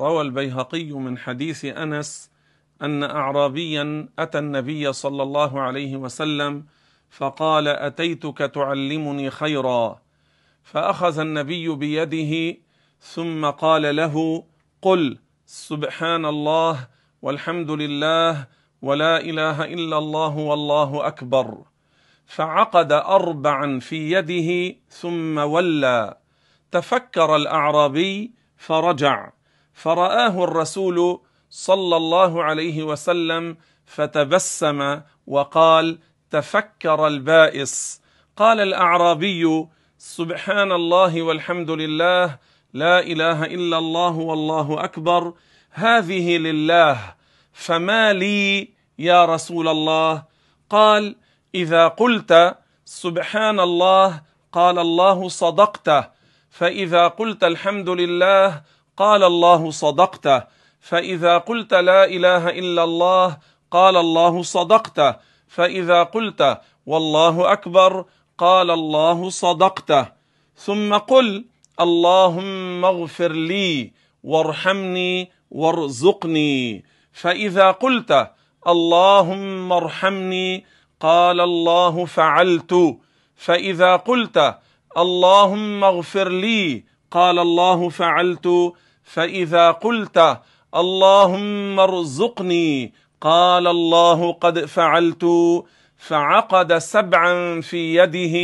روى البيهقي من حديث انس ان اعرابيا اتى النبي صلى الله عليه وسلم فقال اتيتك تعلمني خيرا فاخذ النبي بيده ثم قال له قل سبحان الله والحمد لله ولا اله الا الله والله اكبر فعقد اربعا في يده ثم ولى تفكر الاعرابي فرجع فرآه الرسول صلى الله عليه وسلم فتبسم وقال تفكر البائس قال الاعرابي سبحان الله والحمد لله لا اله الا الله والله اكبر هذه لله فما لي يا رسول الله قال اذا قلت سبحان الله قال الله صدقته فاذا قلت الحمد لله قال الله صدقت فاذا قلت لا اله الا الله قال الله صدقت فاذا قلت والله اكبر قال الله صدقت ثم قل اللهم اغفر لي وارحمني وارزقني فاذا قلت اللهم ارحمني قال الله فعلت فاذا قلت اللهم اغفر لي قال الله فعلت فاذا قلت اللهم ارزقني قال الله قد فعلت فعقد سبعا في يده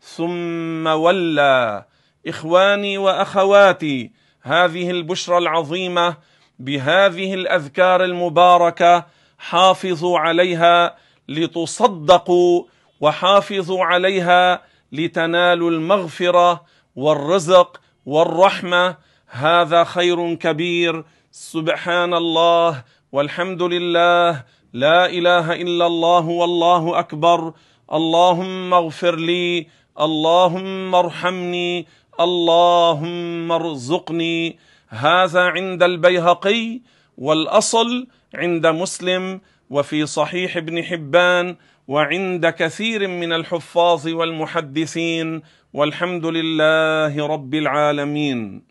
ثم ولى اخواني واخواتي هذه البشرى العظيمه بهذه الاذكار المباركه حافظوا عليها لتصدقوا وحافظوا عليها لتنالوا المغفره والرزق والرحمه هذا خير كبير سبحان الله والحمد لله لا اله الا الله والله اكبر اللهم اغفر لي اللهم ارحمني اللهم ارزقني هذا عند البيهقي والاصل عند مسلم وفي صحيح ابن حبان وعند كثير من الحفاظ والمحدثين والحمد لله رب العالمين